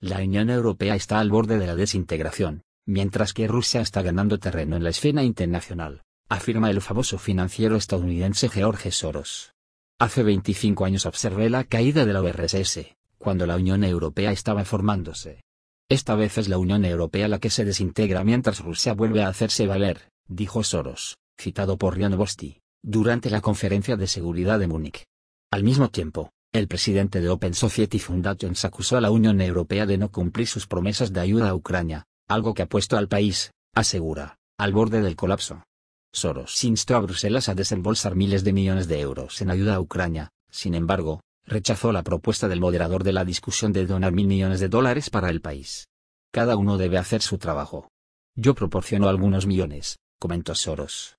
La Unión Europea está al borde de la desintegración, mientras que Rusia está ganando terreno en la escena internacional, afirma el famoso financiero estadounidense George Soros. Hace 25 años observé la caída de la URSS, cuando la Unión Europea estaba formándose. Esta vez es la Unión Europea la que se desintegra mientras Rusia vuelve a hacerse valer, dijo Soros, citado por Ryan Bosti, durante la conferencia de seguridad de Múnich. Al mismo tiempo, el presidente de Open Society Foundations acusó a la Unión Europea de no cumplir sus promesas de ayuda a Ucrania, algo que ha puesto al país, asegura, al borde del colapso. Soros instó a Bruselas a desembolsar miles de millones de euros en ayuda a Ucrania, sin embargo, rechazó la propuesta del moderador de la discusión de donar mil millones de dólares para el país. Cada uno debe hacer su trabajo. Yo proporciono algunos millones, comentó Soros.